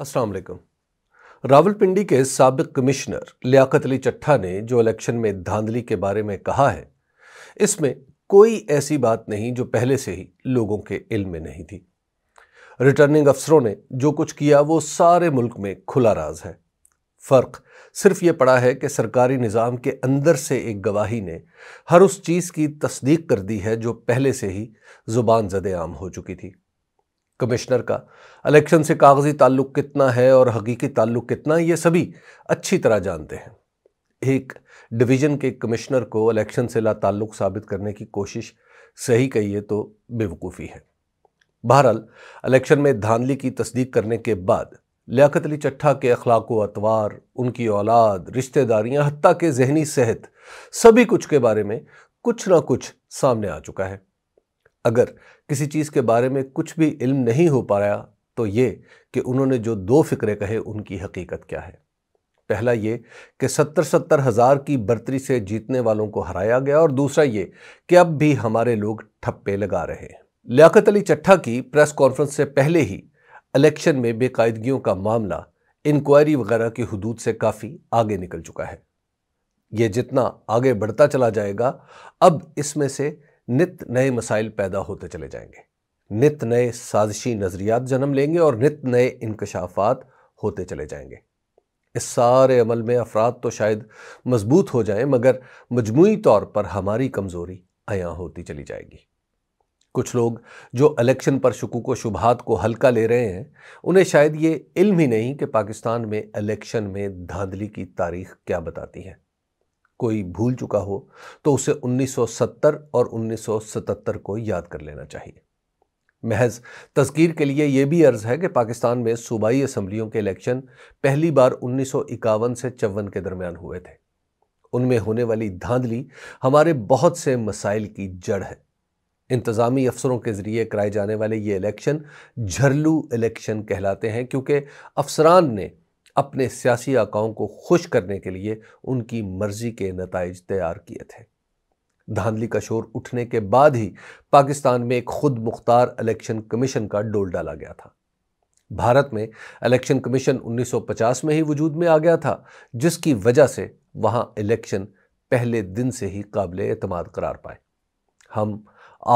अस्सलाम वालेकुम रावलपिंडी के सबक कमिश्नर लियाकत अली चट्ठा ने जो इलेक्शन में धांधली के बारे में कहा है इसमें कोई ऐसी बात नहीं जो पहले से ही लोगों के इल्म में नहीं थी रिटर्निंग अफसरों ने जो कुछ किया वो सारे मुल्क में खुला राज है फ़र्क सिर्फ ये पड़ा है कि सरकारी निज़ाम के अंदर से एक गवाही ने हर उस चीज़ की तस्दीक कर दी है जो पहले से ही ज़ुबान जद आम हो चुकी थी कमिश्नर का इलेक्शन से कागज़ी ताल्लुक़ कितना है और हकीकी ताल्लुक़ कितना ये सभी अच्छी तरह जानते हैं एक डिवीज़न के कमिश्नर को इलेक्शन से ला ताल्लुक़ साबित करने की कोशिश सही कहिए तो बेवकूफ़ी है बहरहाल इलेक्शन में धानली की तस्दीक करने के बाद लियाकत अली चट्ठा के अखलाक अतवार उनकी औलाद रिश्तेदारियाँ हती के जहनी सेहत सभी कुछ के बारे में कुछ ना कुछ सामने आ चुका है अगर किसी चीज़ के बारे में कुछ भी इल्म नहीं हो पाया तो ये कि उन्होंने जो दो फ़िक्रे कहे उनकी हकीकत क्या है पहला ये कि सत्तर सत्तर हज़ार की बर्तरी से जीतने वालों को हराया गया और दूसरा ये कि अब भी हमारे लोग ठप्पे लगा रहे हैं लियाकत अली चट्ठा की प्रेस कॉन्फ्रेंस से पहले ही इलेक्शन में बेकायदगियों का मामला इंक्वायरी वगैरह की हदूद से काफ़ी आगे निकल चुका है ये जितना आगे बढ़ता चला जाएगा अब इसमें से नित नए मसाइल पैदा होते चले जाएंगे नित नए साजिशी नज़रियात जन्म लेंगे और नित नए इनकशाफात होते चले जाएंगे इस सारे अमल में अफराद तो शायद मजबूत हो जाएं मगर मजमू तौर पर हमारी कमज़ोरी अया होती चली जाएगी कुछ लोग जो इलेक्शन पर शकूक व शुभात को हल्का ले रहे हैं उन्हें शायद ये इल्म ही नहीं कि पाकिस्तान में इलेक्शन में धांधली की तारीख क्या बताती है कोई भूल चुका हो तो उसे 1970 और 1977 को याद कर लेना चाहिए महज तस्कीर के लिए यह भी अर्ज़ है कि पाकिस्तान में सूबाई असम्बलियों के इलेक्शन पहली बार उन्नीस से चौवन के दरमियान हुए थे उनमें होने वाली धांधली हमारे बहुत से मसाइल की जड़ है इंतज़ामी अफसरों के ज़रिए कराए जाने वाले ये इलेक्शन झरलू इलेक्शन कहलाते हैं क्योंकि अफसरान ने अपने सियासी आकाओं को खुश करने के लिए उनकी मर्जी के नतज तैयार किए थे धांधली का शोर उठने के बाद ही पाकिस्तान में एक खुद मुख्तार इलेक्शन कमीशन का डोल डाला गया था भारत में इलेक्शन कमीशन 1950 में ही वजूद में आ गया था जिसकी वजह से वहाँ इलेक्शन पहले दिन से ही काबिल अतमाद करार पाए हम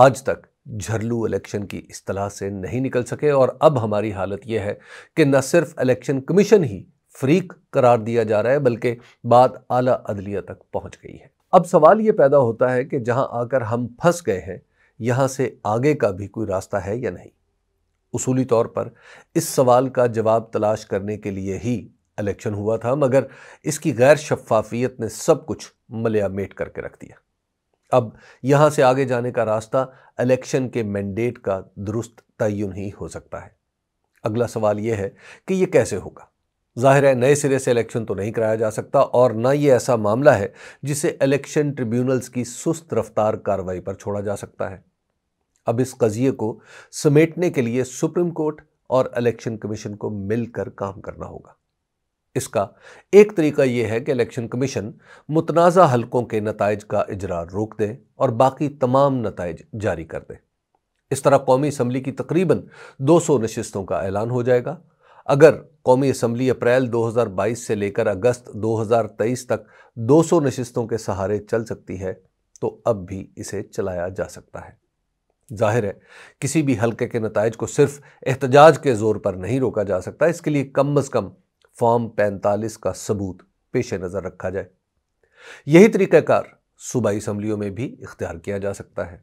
आज तक झरलू इलेक्शन की असलाह से नहीं निकल सके और अब हमारी हालत यह है कि न सिर्फ इलेक्शन कमीशन ही फ्रीक करार दिया जा रहा है बल्कि बात आला अदलिया तक पहुंच गई है अब सवाल ये पैदा होता है कि जहां आकर हम फंस गए हैं यहां से आगे का भी कोई रास्ता है या नहीं उसूली तौर पर इस सवाल का जवाब तलाश करने के लिए ही इलेक्शन हुआ था मगर इसकी गैर शफाफियत ने सब कुछ मलयामेट करके रख दिया अब यहाँ से आगे जाने का रास्ता इलेक्शन के मैंडेट का दुरुस्त तयन ही हो सकता है अगला सवाल ये है कि ये कैसे होगा जाहिर है नए सिरे से इलेक्शन तो नहीं कराया जा सकता और ना ये ऐसा मामला है जिसे इलेक्शन ट्रिब्यूनल्स की सुस्त रफ्तार कार्रवाई पर छोड़ा जा सकता है अब इस कज़िए को समेटने के लिए सुप्रीम कोर्ट और इलेक्शन कमीशन को मिलकर काम करना होगा इसका एक तरीका यह है कि इलेक्शन कमीशन मुतनाज़ हलकों के नतज का इजरा रोक दे और बाकी तमाम नतज जारी कर दे इस तरह कौमी असम्बली की तकरीबन दो सौ नशस्तों का ऐलान हो जाएगा अगर कौमी असम्बली अप्रैल 2022 से लेकर अगस्त 2023 तक 200 नशस्तों के सहारे चल सकती है तो अब भी इसे चलाया जा सकता है जाहिर है किसी भी हलके के नतज को सिर्फ एहतजाज के ज़ोर पर नहीं रोका जा सकता इसके लिए कम अज़ कम फॉर्म 45 का सबूत पेश नज़र रखा जाए यही तरीक़ाकार सूबाई असम्बलियों में भी इख्तियार किया जा सकता है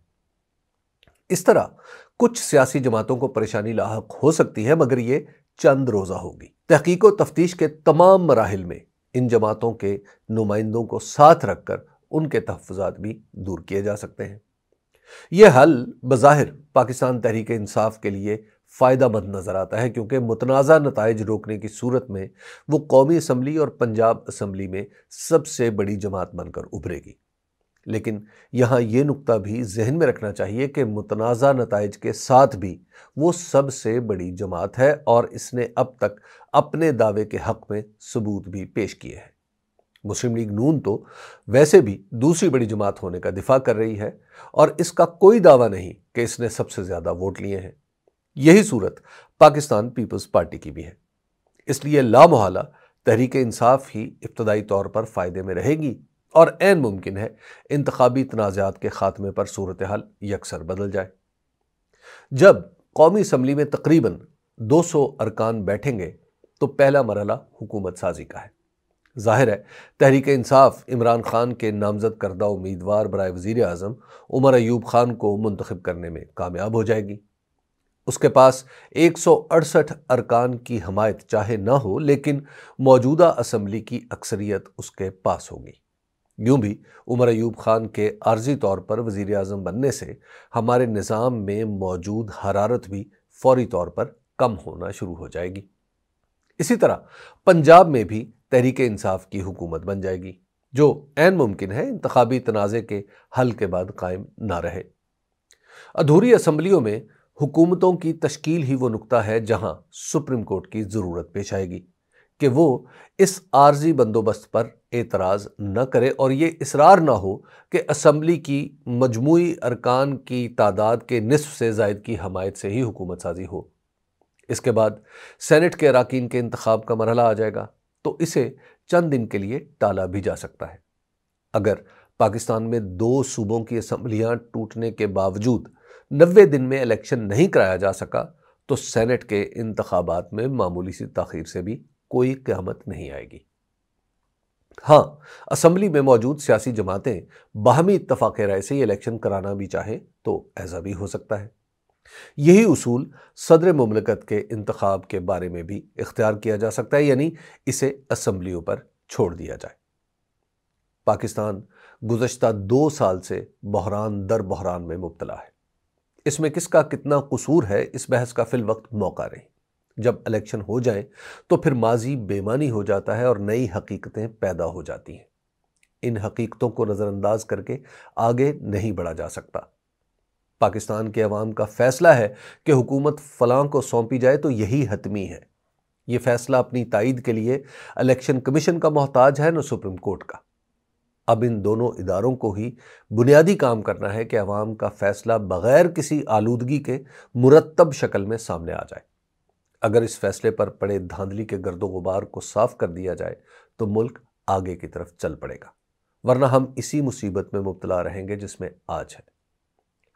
इस तरह कुछ सियासी जमातों को परेशानी लाक हो सकती है मगर ये चंद रोज़ा होगी तहकीक तफ्तीश के तमाम मराहल में इन जमातों के नुमाइंदों को साथ रखकर उनके तहफात भी दूर किए जा सकते हैं यह हल बज़ाहिर पाकिस्तान तहरीक इंसाफ के लिए फ़ायदा मंद नज़र आता है क्योंकि मतनाज़ा नतज रोकने की सूरत में वो कौमी असम्बली और पंजाब असम्बली में सबसे बड़ी जमात बनकर उभरेगी लेकिन यहाँ ये नुकता भी जहन में रखना चाहिए कि मुतनाज़ नतज के साथ भी वो सबसे बड़ी जमात है और इसने अब तक अपने दावे के हक़ में सबूत भी पेश किए हैं मुस्लिम लीग नून तो वैसे भी दूसरी बड़ी जमात होने का दिफा कर रही है और इसका कोई दावा नहीं कि इसने सबसे ज़्यादा वोट लिए हैं यही सूरत पाकिस्तान पीपल्स पार्टी की भी है इसलिए लामोहला तहरीक इंसाफ ही इब्तदाई तौर पर फ़ायदे में रहेगी और एन मुमकिन है इंतबी तनाज़ात के ख़ात्मे पर सूरत हाल यकसर बदल जाए जब कौमी असम्बली में तकरीबन 200 अरकान बैठेंगे तो पहला मरला हुकूमत साजी का है जाहिर है तहरीक इंसाफ इमरान खान के नामजद करदा उम्मीदवार बरए वज़ी अजम उमर एयूब खान को मंतखब करने में कामयाब हो जाएगी उसके पास एक अरकान की हमायत चाहे ना हो लेकिन मौजूदा असम्बली की अक्सरियत उसके पास होगी यूं भी उमर अयूब खान के आर्जी तौर पर वज़ी अजम बनने से हमारे निज़ाम में मौजूद हरारत भी फौरी तौर पर कम होना शुरू हो जाएगी इसी तरह पंजाब में भी तहरीक इंसाफ की हुकूमत बन जाएगी जो एन मुमकिन है इंतबी तनाज़े के हल के बाद कायम ना रहे अधूरी असम्बलियों में हुकूमतों की तश्कील ही वो नुकता है जहां सुप्रीम कोर्ट की ज़रूरत पेश आएगी कि वो इस आर्जी बंदोबस्त पर एतराज़ न करे और ये इसरार ना हो कि असम्बली की मजमू अरकान की तादाद के नसफ से जायद की हमायत से ही हुकूमत साजी हो इसके बाद सेनेट के अरकान के इंतखब का मरहला आ जाएगा तो इसे चंद दिन के लिए टाला भी जा सकता है अगर पाकिस्तान में दो सूबों की असम्बलियाँ टूटने के बावजूद नबे दिन में इलेक्शन नहीं कराया जा सका तो सेनेट के इंतबात में मामूली सी तखीर से भी कोई क्यामत नहीं आएगी हाँ असम्बली में मौजूद सियासी जमातें बाहमी इतफाक़ राय से इलेक्शन कराना भी चाहें तो ऐसा भी हो सकता है यही उसूल सदर ममलकत के इंतखब के बारे में भी इख्तियार किया जा सकता है यानी इसे असम्बलियों पर छोड़ दिया जाए पाकिस्तान गुजशत दो साल से बहरान दर बहरान में मुबतला है इसमें किसका कितना कसूर है इस बहस का फिल वक्त मौका नहीं जब इलेक्शन हो जाए तो फिर माजी बेमानी हो जाता है और नई हकीकतें पैदा हो जाती हैं इन हकीकतों को नज़रअंदाज करके आगे नहीं बढ़ा जा सकता पाकिस्तान के अवाम का फ़ैसला है कि हुकूमत फलां को सौंपी जाए तो यही हतमी है ये फ़ैसला अपनी तायद के लिए इलेक्शन कमीशन का मोहताज है न सुप्रीम कोर्ट का अब इन दोनों इदारों को ही बुनियादी काम करना है कि आवाम का फ़ैसला बग़ैर किसी आलूदगी के मुरतब शक्ल में सामने आ जाए अगर इस फैसले पर पड़े धांधली के गर्दो गुबार को साफ कर दिया जाए तो मुल्क आगे की तरफ चल पड़ेगा वरना हम इसी मुसीबत में मुबतला रहेंगे जिसमें आज है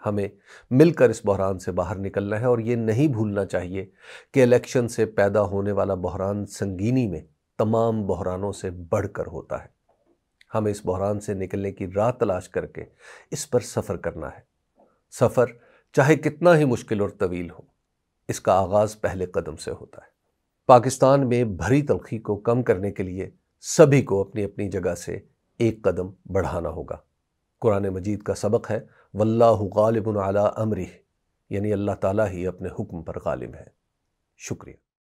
हमें मिलकर इस बहरान से बाहर निकलना है और ये नहीं भूलना चाहिए कि इलेक्शन से पैदा होने वाला बहरान संगीनी में तमाम बहरानों से बढ़कर होता है हमें इस बहरान से निकलने की राह तलाश करके इस पर सफ़र करना है सफ़र चाहे कितना ही मुश्किल और तवील हो इसका आगाज़ पहले कदम से होता है पाकिस्तान में भरी तलखी को कम करने के लिए सभी को अपनी अपनी जगह से एक कदम बढ़ाना होगा कुरान मजीद का सबक है वल्लाह गालिब अला अमरी यानी अल्लाह ताला ही अपने हुक्म पर गालिब है शुक्रिया